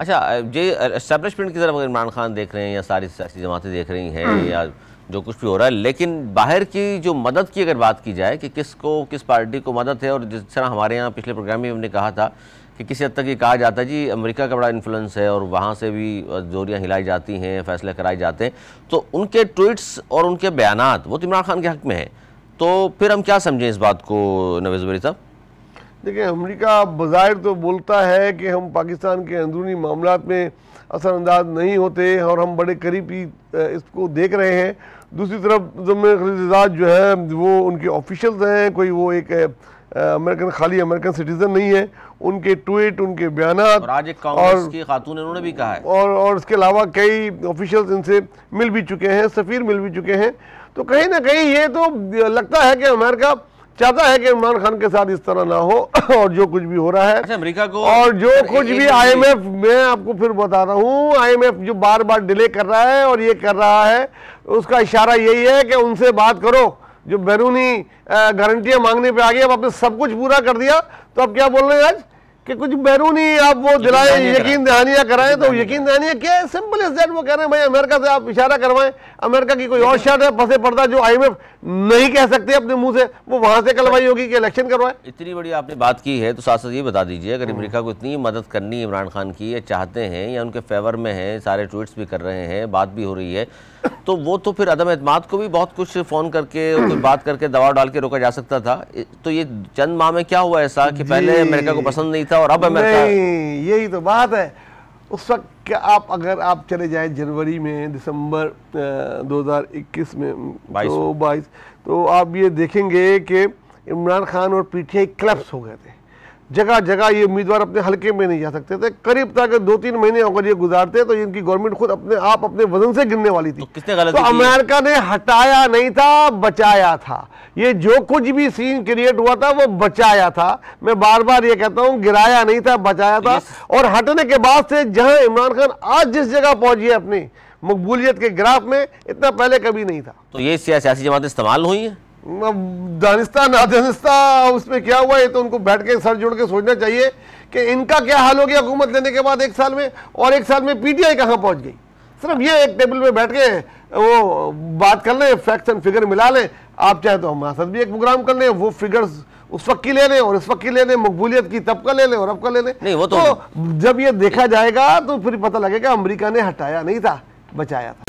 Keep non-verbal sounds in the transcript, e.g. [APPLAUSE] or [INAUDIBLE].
अच्छा जे एस्टेब्लिशमेंट की तरफ अगर इमरान खान देख रहे हैं या सारी सियासी जमातें देख रही हैं हाँ। या जो कुछ भी हो रहा है लेकिन बाहर की जो मदद की अगर बात की जाए कि किसको किस पार्टी को मदद है और जिस तरह हमारे यहाँ पिछले प्रोग्राम में हमने कहा था कि किसी हद तक ये कहा जाता है जी अमेरिका का बड़ा इन्फ्लुएंस है और वहाँ से भी जोरियाँ हिलाई जाती हैं फैसले कराए जाते हैं तो उनके ट्वीट्स और उनके बयान वो तो इमरान खान के हक में हैं तो फिर हम क्या समझें इस बात को नवेज साहब देखिए अमेरिका बाज़ाहिर तो बोलता है कि हम पाकिस्तान के अंदरूनी मामला में असरअंदाज नहीं होते और हम बड़े करीब ही इसको देख रहे हैं दूसरी तरफ जमे खलीजाद जो है वो उनके ऑफिशल्स हैं कोई वो एक अमेरिकन खाली अमेरिकन सिटीजन नहीं है उनके ट्वीट उनके बयान और और, खातून उन्होंने भी कहा है और और इसके अलावा कई ऑफिशियल्स इनसे मिल भी चुके हैं सफ़ीर मिल भी चुके हैं तो कहीं ना कहीं ये तो लगता है कि अमेरिका चाहता है कि इमरान खान के साथ इस तरह ना हो [COUGHS] और जो कुछ भी हो रहा है अच्छा अमेरिका को और जो कुछ भी आईएमएफ मैं आपको फिर बता रहा हूँ आईएमएफ जो बार बार डिले कर रहा है और ये कर रहा है उसका इशारा यही है कि उनसे बात करो जो बैरूनी गारंटियां मांगने पे आ गई अब आपने सब कुछ पूरा कर दिया तो अब क्या बोल रहे हैं आज कि कुछ बैरूनी आप वो दिलाए यकीन दहानियाँ कराएं तो यकीन दहानियाँ क्या सिंपल इस वो कह रहे हैं भाई अमेरिका से आप इशारा करवाएं अमेरिका की कोई और शर्त है फंसे पड़ता जो आईएमएफ नहीं कह सकते अपने मुंह से वो वहां से कलवाई होगी कि इलेक्शन करवाएं इतनी बड़ी आपने बात की है तो साथ साथ ये बता दीजिए अगर हम्म। अमेरिका को इतनी मदद करनी इमरान खान की या चाहते हैं या उनके फेवर में है सारे ट्वीट भी कर रहे हैं बात भी हो रही है तो वो तो फिर अदम एतम को भी बहुत कुछ फ़ोन करके कुछ बात करके दबाव डाल के रोका जा सकता था तो ये चंद माह में क्या हुआ ऐसा कि पहले अमेरिका को पसंद नहीं था था और अब अमेरिका यही तो बात है उस वक्त क्या आप अगर आप चले जाएं जनवरी में दिसंबर 2021 में तो बाईस तो आप ये देखेंगे कि इमरान खान और पीटीआई क्लब्स हो गए थे जगह जगह ये उम्मीदवार अपने हल्के में नहीं जा सकते थे करीब तक दो तीन महीने अगर ये गुजारते तो इनकी गवर्नमेंट खुद अपने आप अपने वजन से गिरने वाली थी तो, गलत तो अमेरिका ने हटाया नहीं था बचाया था ये जो कुछ भी सीन क्रिएट हुआ था वो बचाया था मैं बार बार ये कहता हूँ गिराया नहीं था बचाया था तो और हटने के बाद से जहाँ इमरान खान आज जिस जगह पहुंची है अपनी मकबूलियत के ग्राफ में इतना पहले कभी नहीं था तो ये सियासी जमात इस्तेमाल हुई है दानिस्ता नादानिस्ता उसमें क्या हुआ ये तो उनको बैठ के सर जोड़ के सोचना चाहिए कि इनका क्या हाल हो गया हुकूमत लेने के बाद एक साल में और एक साल में पीटीआई कहाँ पहुँच गई सिर्फ ये एक टेबल में बैठ के वो बात कर लें फैक्ट्स एंड फिगर मिला लें आप चाहे तो हमारे साथ भी एक प्रोग्राम कर लें वो फिगर्स उस वक्त की ले लें और इस वक्त की ले लें मकबूलियत की तब का ले लें और अब का ले लें वो तो, तो जब ये देखा जाएगा तो फिर पता लगेगा अमरीका ने हटाया नहीं था बचाया था